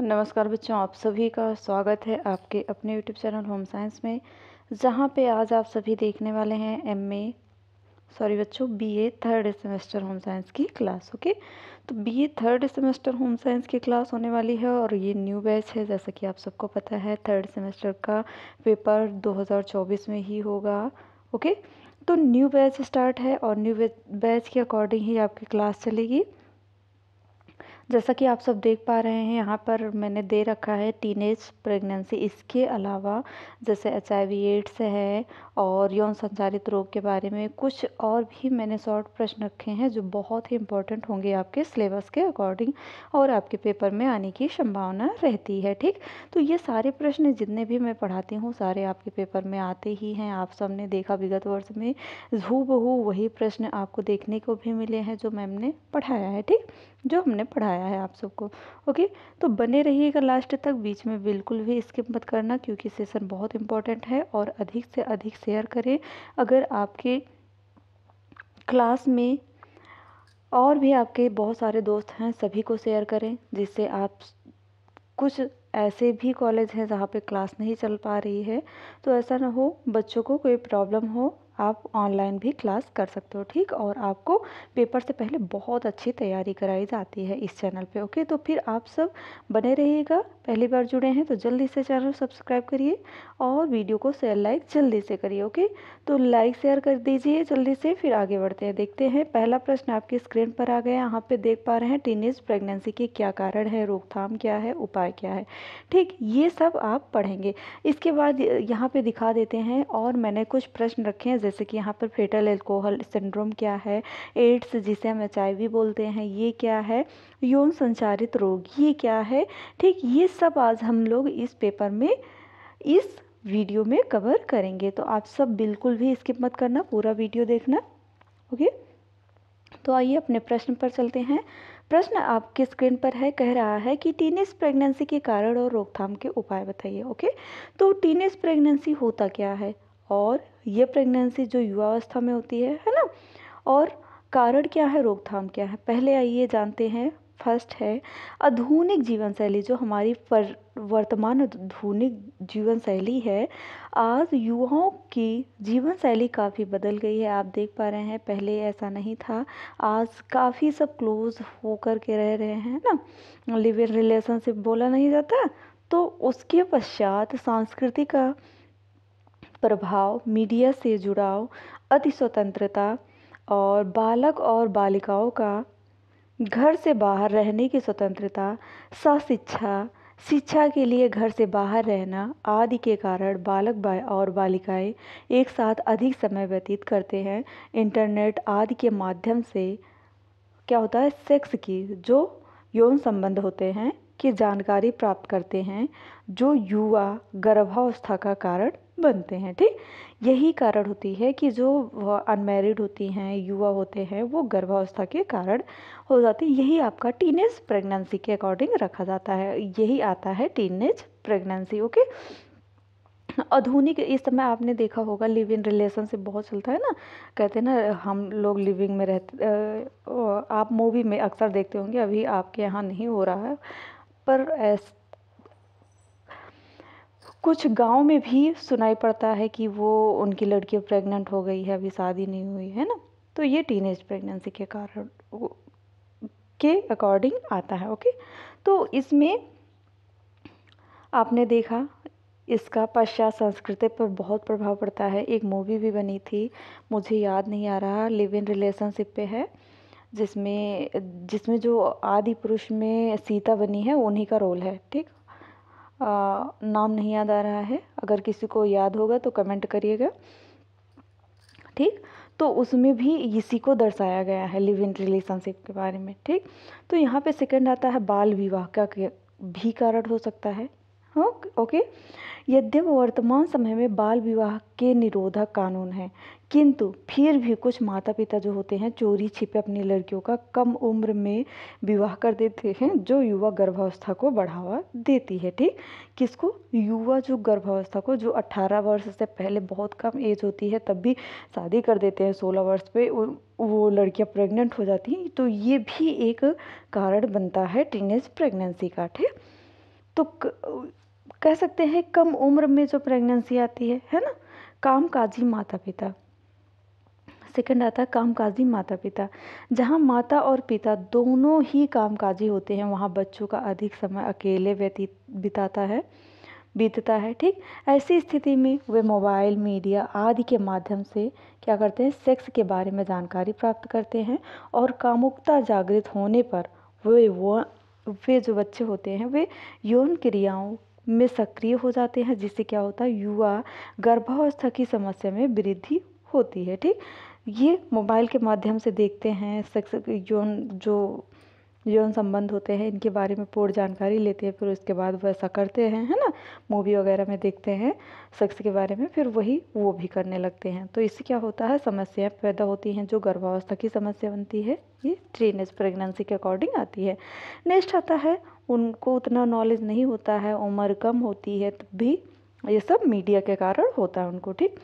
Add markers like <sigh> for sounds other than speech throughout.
नमस्कार बच्चों आप सभी का स्वागत है आपके अपने यूट्यूब चैनल होम साइंस में जहाँ पे आज आप सभी देखने वाले हैं एम ए सॉरी बच्चों B A third semester home science की क्लास ओके तो B A third semester home science की क्लास होने वाली है और ये न्यू बैच है जैसा कि आप सबको पता है थर्ड सेमेस्टर का पेपर दो में ही होगा ओके तो न्यू बैच स्टार्ट है और न्यू बैच के अकॉर्डिंग ही आपकी क्लास चलेगी जैसा कि आप सब देख पा रहे हैं यहाँ पर मैंने दे रखा है टीन एज प्रेगनेंसी इसके अलावा जैसे एच एड्स है और यौन संचारित रोग के बारे में कुछ और भी मैंने शॉर्ट प्रश्न रखे हैं जो बहुत ही इंपॉर्टेंट होंगे आपके सिलेबस के अकॉर्डिंग और आपके पेपर में आने की संभावना रहती है ठीक तो ये सारे प्रश्न जितने भी मैं पढ़ाती हूँ सारे आपके पेपर में आते ही हैं आप सबने देखा विगत वर्ष में हू वही प्रश्न आपको देखने को भी मिले हैं जो मैम ने पढ़ाया है ठीक जो हमने पढ़ाया है आप सबको ओके तो बने रहिएगा लास्ट तक बीच में बिल्कुल भी स्किप मत करना क्योंकि सेशन बहुत इंपॉर्टेंट है और अधिक से अधिक शेयर करें अगर आपके क्लास में और भी आपके बहुत सारे दोस्त हैं सभी को शेयर करें जिससे आप कुछ ऐसे भी कॉलेज हैं जहाँ पे क्लास नहीं चल पा रही है तो ऐसा ना हो बच्चों को कोई प्रॉब्लम हो आप ऑनलाइन भी क्लास कर सकते हो ठीक और आपको पेपर से पहले बहुत अच्छी तैयारी कराई जाती है इस चैनल पे ओके तो फिर आप सब बने रहिएगा पहली बार जुड़े हैं तो जल्दी से चैनल सब्सक्राइब करिए और वीडियो को शेयर लाइक जल्दी से करिए ओके तो लाइक शेयर कर दीजिए जल्दी से फिर आगे बढ़ते हैं देखते हैं पहला प्रश्न आपकी स्क्रीन पर आ गया यहाँ पर देख पा रहे हैं टीन प्रेगनेंसी के क्या कारण है रोकथाम क्या है उपाय क्या है ठीक ये सब आप पढ़ेंगे इसके बाद यहाँ पर दिखा देते हैं और मैंने कुछ प्रश्न रखे हैं जैसे कि यहाँ पर फेटल एल्कोहल सिंड्रोम क्या है एड्स जिसे हम एच बोलते हैं ये क्या है यौन संचारित रोग ये क्या है ठीक ये सब आज हम लोग इस पेपर में इस वीडियो में कवर करेंगे तो आप सब बिल्कुल भी स्किप मत करना पूरा वीडियो देखना ओके तो आइए अपने प्रश्न पर चलते हैं प्रश्न आपकी स्क्रीन पर है कह रहा है कि टीनेज प्रेगनेंसी के कारण और रोकथाम के उपाय बताइए ओके तो टीनेज प्रेगनेंसी होता क्या है और ये प्रेगनेंसी जो युवावस्था में होती है है ना और कारण क्या है रोकथाम क्या है पहले आइए जानते हैं फर्स्ट है आधुनिक जीवन शैली जो हमारी पर, वर्तमान आधुनिक जीवन शैली है आज युवाओं की जीवन शैली काफ़ी बदल गई है आप देख पा रहे हैं पहले ऐसा नहीं था आज काफ़ी सब क्लोज होकर के रह रहे हैं ना लिव इन रिलेशनशिप बोला नहीं जाता तो उसके पश्चात सांस्कृतिक का प्रभाव मीडिया से जुड़ाव अति स्वतंत्रता और बालक और बालिकाओं का घर से बाहर रहने की स्वतंत्रता सशिक्षा शिक्षा के लिए घर से बाहर रहना आदि के कारण बालक और बालिकाएं एक साथ अधिक समय व्यतीत करते हैं इंटरनेट आदि के माध्यम से क्या होता है सेक्स की जो यौन संबंध होते हैं की जानकारी प्राप्त करते हैं जो युवा गर्भावस्था का कारण बनते हैं ठीक यही कारण होती है कि जो अनमेरिड होती हैं युवा होते हैं वो गर्भावस्था के कारण हो जाते हैं यही आपका टीनेज प्रेगनेंसी के अकॉर्डिंग रखा जाता है यही आता है टीनेज प्रेगनेंसी ओके आधुनिक इस समय आपने देखा होगा लिव इन रिलेशनशिप बहुत चलता है ना कहते हैं ना हम लोग लिविंग में रहते आप मूवी में अक्सर देखते होंगे अभी आपके यहाँ नहीं हो रहा है पर कुछ गांव में भी सुनाई पड़ता है कि वो उनकी लड़की प्रेग्नेंट हो गई है अभी शादी नहीं हुई है ना तो ये टीनेज प्रेगनेंसी के कारण के अकॉर्डिंग आता है ओके तो इसमें आपने देखा इसका पश्चात संस्कृति पर बहुत प्रभाव पड़ता है एक मूवी भी बनी थी मुझे याद नहीं आ रहा लिव इन रिलेशनशिप पे है जिसमें जिसमें जो आदि पुरुष में सीता बनी है उन्हीं का रोल है ठीक नाम नहीं याद आ रहा है अगर किसी को याद होगा तो कमेंट करिएगा ठीक तो उसमें भी इसी को दर्शाया गया है लिव इन रिलेशनशिप के बारे में ठीक तो यहाँ पे सेकंड आता है बाल विवाह का भी कारण हो सकता है ओके यद्यपि वर्तमान समय में बाल विवाह के निरोधक कानून हैं किंतु फिर भी कुछ माता पिता जो होते हैं चोरी छिपे अपनी लड़कियों का कम उम्र में विवाह कर देते हैं जो युवा गर्भावस्था को बढ़ावा देती है ठीक किसको युवा जो गर्भावस्था को जो 18 वर्ष से पहले बहुत कम एज होती है तब भी शादी कर देते हैं 16 वर्ष पे वो लड़कियां प्रेग्नेंट हो जाती हैं तो ये भी एक कारण बनता है टीनेज प्रेगनेंसी का ठीक तो कह सकते हैं कम उम्र में जो प्रेगनेंसी आती है है ना कामकाजी माता पिता सेकंड आता है कामकाजी माता पिता जहाँ माता और पिता दोनों ही कामकाजी होते हैं वहाँ बच्चों का अधिक समय अकेले व्यतीत बिताता है बीतता है ठीक ऐसी स्थिति में वे मोबाइल मीडिया आदि के माध्यम से क्या करते हैं सेक्स के बारे में जानकारी प्राप्त करते हैं और कामुकता जागृत होने पर वे वो वे जो बच्चे होते हैं वे यौन क्रियाओं में सक्रिय हो जाते हैं जिससे क्या होता है युवा गर्भावस्था की समस्या में वृद्धि होती है ठीक ये मोबाइल के माध्यम से देखते हैं जो जो यौन संबंध होते हैं इनके बारे में पूर्ण जानकारी लेते हैं फिर उसके बाद वैसा करते हैं है ना मूवी वगैरह में देखते हैं सेक्स के बारे में फिर वही वो भी करने लगते हैं तो इससे क्या होता है समस्याएं पैदा होती हैं जो गर्भावस्था की समस्या बनती है ये ट्रेन प्रेगनेंसी के अकॉर्डिंग आती है नेक्स्ट आता है उनको उतना नॉलेज नहीं होता है उम्र कम होती है तब भी ये सब मीडिया के कारण होता है उनको ठीक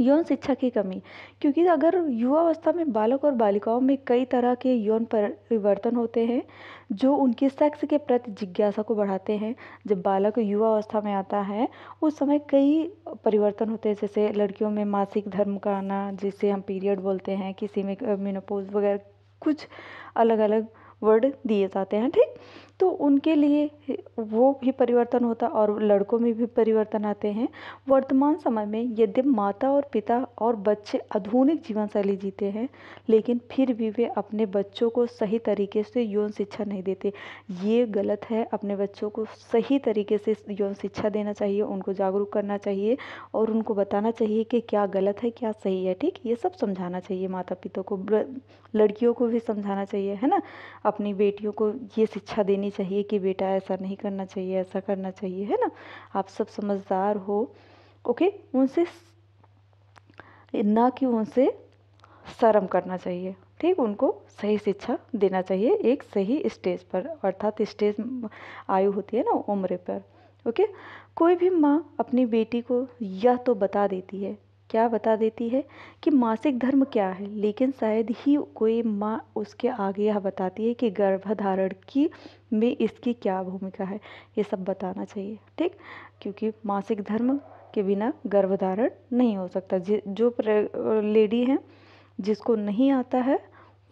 यौन शिक्षा की कमी क्योंकि अगर युवावस्था में बालक और बालिकाओं में कई तरह के यौन परिवर्तन होते हैं जो उनकी सेक्स के प्रति जिज्ञासा को बढ़ाते हैं जब बालक युवावस्था में आता है उस समय कई परिवर्तन होते हैं जैसे लड़कियों में मासिक धर्म का आना जिसे हम पीरियड बोलते हैं किसी में मीनोपोज वगैरह कुछ अलग अलग वर्ड दिए जाते हैं ठीक तो उनके लिए वो भी परिवर्तन होता और लड़कों में भी परिवर्तन आते हैं वर्तमान समय में यदि माता और पिता और बच्चे आधुनिक जीवन शैली जीते हैं लेकिन फिर भी वे अपने बच्चों को सही तरीके से यौन शिक्षा नहीं देते ये गलत है अपने बच्चों को सही तरीके से यौन शिक्षा देना चाहिए उनको जागरूक करना चाहिए और उनको बताना चाहिए कि क्या गलत है क्या सही है ठीक ये सब समझाना चाहिए माता पिता को लड़कियों को भी समझाना चाहिए है ना अपनी बेटियों को ये शिक्षा देनी देनी चाहिए कि बेटा ऐसा नहीं करना चाहिए ऐसा करना चाहिए है ना आप सब समझदार हो ओके उनसे ना कि उनसे शर्म करना चाहिए ठीक उनको सही शिक्षा देना चाहिए एक सही स्टेज पर अर्थात स्टेज आयु होती है ना उम्र पर ओके कोई भी माँ अपनी बेटी को यह तो बता देती है क्या बता देती है कि मासिक धर्म क्या है लेकिन शायद ही कोई माँ उसके आगे यह बताती है कि गर्भधारण की में इसकी क्या भूमिका है ये सब बताना चाहिए ठीक क्योंकि मासिक धर्म के बिना गर्भधारण नहीं हो सकता जो लेडी हैं जिसको नहीं आता है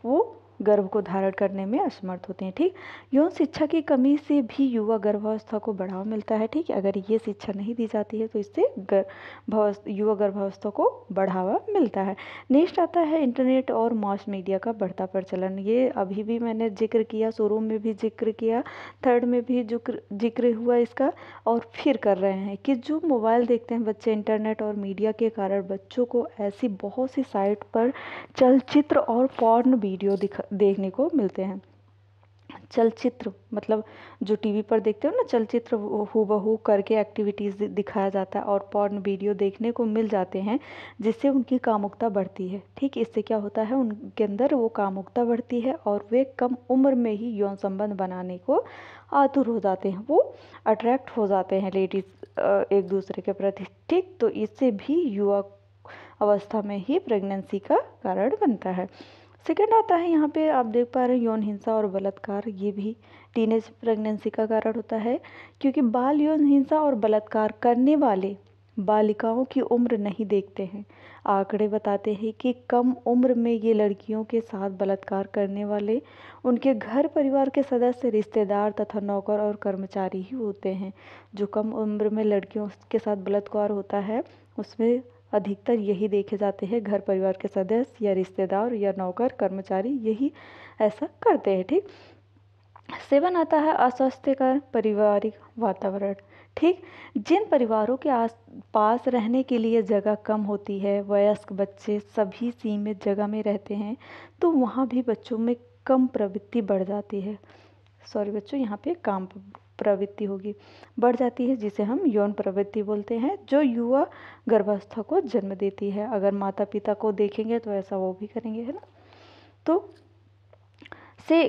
वो गर्भ को धारण करने में असमर्थ होते हैं ठीक यौन शिक्षा की कमी से भी युवा गर्भावस्था को बढ़ावा मिलता है ठीक अगर ये शिक्षा नहीं दी जाती है तो इससे गर्भावस्था युवा गर्भावस्था को बढ़ावा मिलता है नेक्स्ट आता है इंटरनेट और मास मीडिया का बढ़ता प्रचलन ये अभी भी मैंने जिक्र किया शुरू में भी जिक्र किया थर्ड में भी जिक्र जिक्र हुआ इसका और फिर कर रहे हैं कि जो मोबाइल देखते हैं बच्चे इंटरनेट और मीडिया के कारण बच्चों को ऐसी बहुत सी साइट पर चलचित्र और पॉर्न वीडियो दिखा देखने को मिलते हैं चलचित्र मतलब जो टीवी पर देखते हो ना चलचित्र हूबहू करके एक्टिविटीज़ दिखाया जाता है और पॉर्न वीडियो देखने को मिल जाते हैं जिससे उनकी कामुकता बढ़ती है ठीक इससे क्या होता है उनके अंदर वो कामुकता बढ़ती है और वे कम उम्र में ही यौन संबंध बनाने को आतुर हो जाते हैं वो अट्रैक्ट हो जाते हैं लेडीज़ एक दूसरे के प्रति ठीक तो इससे भी युवा अवस्था में ही प्रेगनेंसी का कारण बनता है सेकेंड आता है यहाँ पे आप देख पा रहे हैं यौन हिंसा और बलात्कार ये भी टीनेज प्रेगनेंसी का कारण होता है क्योंकि बाल यौन हिंसा और बलात्कार करने वाले बालिकाओं की उम्र नहीं देखते हैं आंकड़े बताते हैं कि कम उम्र में ये लड़कियों के साथ बलात्कार करने वाले उनके घर परिवार के सदस्य रिश्तेदार तथा नौकर और कर्मचारी ही होते हैं जो कम उम्र में लड़कियों के साथ बलात्कार होता है उसमें अधिकतर यही देखे जाते हैं घर परिवार के सदस्य या रिश्तेदार या नौकर कर्मचारी यही ऐसा करते हैं ठीक सेवन आता है अस्वास्थ्यकर पारिवारिक वातावरण ठीक जिन परिवारों के आस पास रहने के लिए जगह कम होती है वयस्क बच्चे सभी सीमित जगह में रहते हैं तो वहाँ भी बच्चों में कम प्रवृत्ति बढ़ जाती है सॉरी बच्चों यहाँ पे काम प्रवृत्ति होगी बढ़ जाती है जिसे हम यौन प्रवृत्ति बोलते हैं जो युवा गर्भावस्था को जन्म देती है अगर माता पिता को देखेंगे तो ऐसा वो भी करेंगे है ना तो से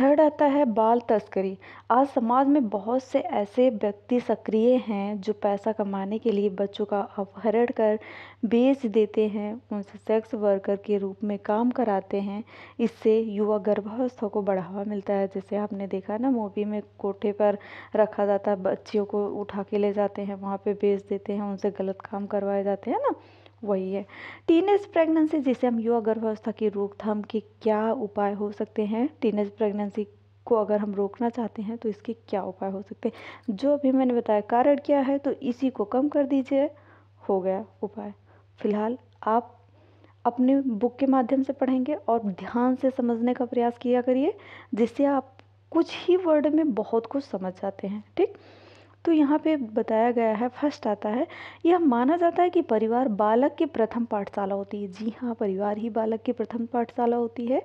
थर्ड आता है बाल तस्करी आज समाज में बहुत से ऐसे व्यक्ति सक्रिय हैं जो पैसा कमाने के लिए बच्चों का अपहरण कर बेच देते हैं उनसे सेक्स वर्कर के रूप में काम कराते हैं इससे युवा गर्भावस्था को बढ़ावा मिलता है जैसे आपने देखा ना मूवी में कोठे पर रखा जाता है बच्चियों को उठा के ले जाते हैं वहाँ पे बेच देते हैं उनसे गलत काम करवाए जाते हैं ना वही है टीनेज प्रेगनेंसी जिसे हम युवा गर्भावस्था की रोकथाम के क्या उपाय हो सकते हैं टीनेज प्रेगनेंसी को अगर हम रोकना चाहते हैं तो इसके क्या उपाय हो सकते हैं जो अभी मैंने बताया कारण क्या है तो इसी को कम कर दीजिए हो गया उपाय फिलहाल आप अपने बुक के माध्यम से पढ़ेंगे और ध्यान से समझने का प्रयास किया करिए जिससे आप कुछ ही वर्ड में बहुत कुछ समझ जाते हैं ठीक तो यहाँ पे बताया गया है फर्स्ट आता है यह माना जाता है कि परिवार बालक की प्रथम पाठशाला होती है जी हाँ परिवार ही बालक की प्रथम पाठशाला होती है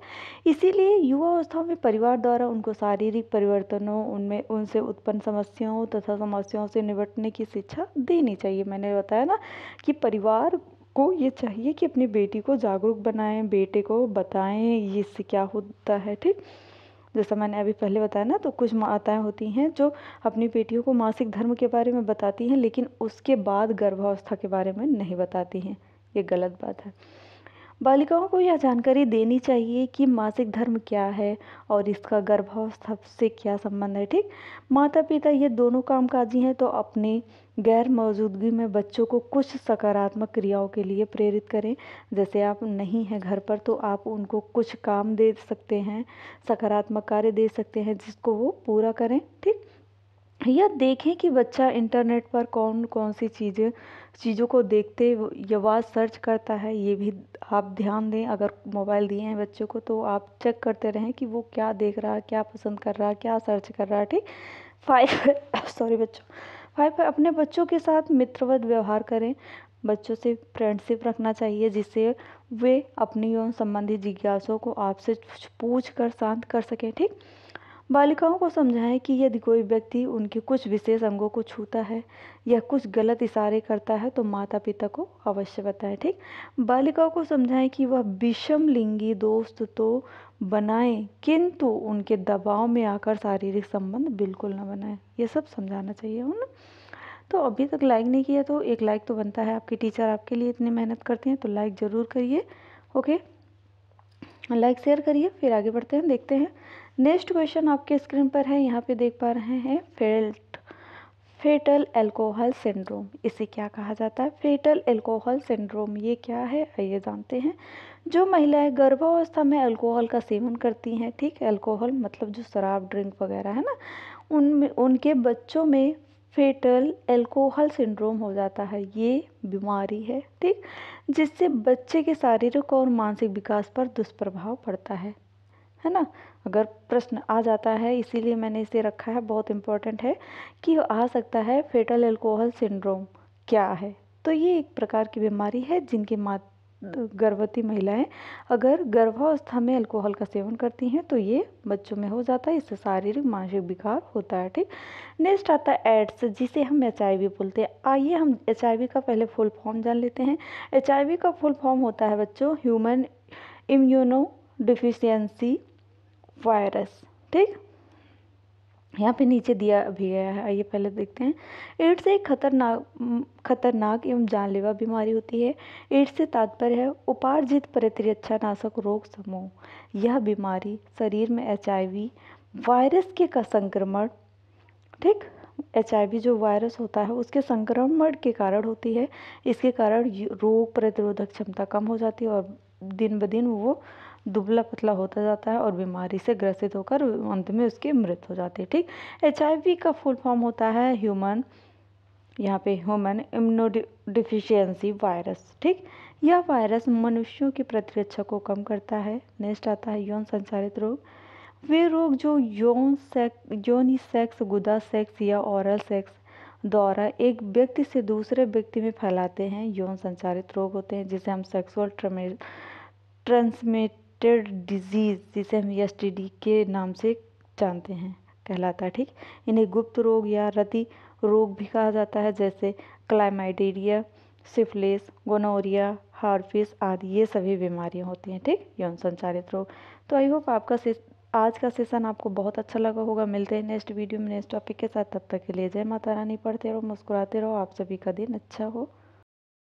इसीलिए युवा अवस्थाओं में परिवार द्वारा उनको शारीरिक परिवर्तनों उनमें उनसे उत्पन्न समस्याओं तथा समस्याओं से निपटने की शिक्षा देनी चाहिए मैंने बताया ना कि परिवार को ये चाहिए कि अपनी बेटी को जागरूक बनाएं बेटे को बताएं इससे क्या होता है ठीक जैसा मैंने अभी पहले बताया ना तो कुछ माताएं होती हैं जो अपनी बेटियों को मासिक धर्म के बारे में बताती हैं लेकिन उसके बाद गर्भावस्था के बारे में नहीं बताती हैं ये गलत बात है बालिकाओं को यह जानकारी देनी चाहिए कि मासिक धर्म क्या है और इसका गर्भावस्था से क्या संबंध है ठीक माता पिता ये दोनों कामकाजी हैं तो अपने गैर मौजूदगी में बच्चों को कुछ सकारात्मक क्रियाओं के लिए प्रेरित करें जैसे आप नहीं हैं घर पर तो आप उनको कुछ काम दे सकते हैं सकारात्मक कार्य दे सकते हैं जिसको वो पूरा करें ठीक या देखें कि बच्चा इंटरनेट पर कौन कौन सी चीज़ें चीज़ों को देखते या सर्च करता है ये भी आप ध्यान दें अगर मोबाइल दिए हैं बच्चों को तो आप चेक करते रहें कि वो क्या देख रहा है क्या पसंद कर रहा है क्या सर्च कर रहा है ठीक फाइव <coughs> सॉरी बच्चों फाइव अपने बच्चों के साथ मित्रवत व्यवहार करें बच्चों से फ्रेंडशिप रखना चाहिए जिससे वे अपनी और संबंधित जिज्ञासों को आपसे पूछ कर शांत कर सकें ठीक बालिकाओं को समझाएं कि यदि कोई व्यक्ति उनके कुछ विशेष अंगों को छूता है या कुछ गलत इशारे करता है तो माता पिता को अवश्य बताएं ठीक बालिकाओं को समझाएं कि वह विषम लिंगी दोस्त तो बनाएं किंतु उनके दबाव में आकर शारीरिक संबंध बिल्कुल ना बनाएं ये सब समझाना चाहिए उन तो अभी तक लाइक नहीं किया तो एक लाइक तो बनता है आपके टीचर आपके लिए इतनी मेहनत करते हैं तो लाइक ज़रूर करिए ओके लाइक शेयर करिए फिर आगे बढ़ते हैं देखते हैं नेक्स्ट क्वेश्चन आपके स्क्रीन पर है यहाँ पे देख पा रहे हैं फेल्ट फेटल एल्कोहल सिंड्रोम इसे क्या कहा जाता है फेटल एल्कोहल सिंड्रोम ये क्या है आइए जानते हैं जो महिलाएं है, गर्भावस्था में अल्कोहल का सेवन करती हैं ठीक अल्कोहल मतलब जो शराब ड्रिंक वगैरह है ना उनमें उनके बच्चों में फेटल एल्कोहल सिंड्रोम हो जाता है ये बीमारी है ठीक जिससे बच्चे के शारीरिक और मानसिक विकास पर दुष्प्रभाव पड़ता है है ना अगर प्रश्न आ जाता है इसीलिए मैंने इसे रखा है बहुत इम्पोर्टेंट है कि आ सकता है फेटल एल्कोहल सिंड्रोम क्या है तो ये एक प्रकार की बीमारी है जिनके मा गर्भवती महिलाएं अगर गर्भावस्था में अल्कोहल का सेवन करती हैं तो ये बच्चों में हो जाता है इससे शारीरिक मानसिक विकार होता है ठीक नेक्स्ट आता है एड्स जिसे हम एच बोलते हैं आइए हम एच का पहले फुल फॉर्म जान लेते हैं एच का फुल फॉर्म होता है बच्चों ह्यूमन इम्यूनो डिफिशियंसी वायरस ठीक यहाँ पे नीचे दिया भी गया है आइए पहले देखते हैं एड्स एक खतरनाक खतरनाक एवं जानलेवा बीमारी होती है एड्स से तात्पर्य है उपार्जित परित्रक्षा नाशक रोग समूह यह बीमारी शरीर में एच वायरस के का संक्रमण ठीक एच जो वायरस होता है उसके संक्रमण के कारण होती है इसके कारण रोग प्रतिरोधक क्षमता कम हो जाती है और दिन ब दिन वो दुबला पतला होता जाता है और बीमारी से ग्रसित होकर अंत में उसकी मृत्यु हो जाती है ठीक एच का फुल फॉर्म होता है ह्यूमन यहाँ पे ह्यूमन डिफिशियंसी वायरस ठीक यह वायरस मनुष्यों की प्रतिरक्षा को कम करता है नेक्स्ट आता है यौन संचारित रोग वे रोग जो यौन सेक्स यौनी सेक्स गुदा सेक्स या औरल सेक्स द्वारा एक व्यक्ति से दूसरे व्यक्ति में फैलाते हैं यौन संचारित रोग होते हैं जिसे हम सेक्सुअल ट्रमे ट्रांसमिट रिलेटेड डिजीज़ जिसे हम एस टी डी के नाम से जानते हैं कहलाता है ठीक इन्हें गुप्त रोग या रति रोग भी कहा जाता है जैसे क्लाइमाइडेरिया सिफलेस गोनोरिया हार्फिस आदि ये सभी बीमारियां होती हैं ठीक यौन संचालित रोग तो आई होप आपका से आज का सेशन आपको बहुत अच्छा लगा होगा मिलते हैं नेक्स्ट वीडियो में नेक्स्ट टॉपिक के साथ तब तक के लिए जय माता रानी पढ़ते रहो मुस्कुराते रहो आप सभी का दिन अच्छा हो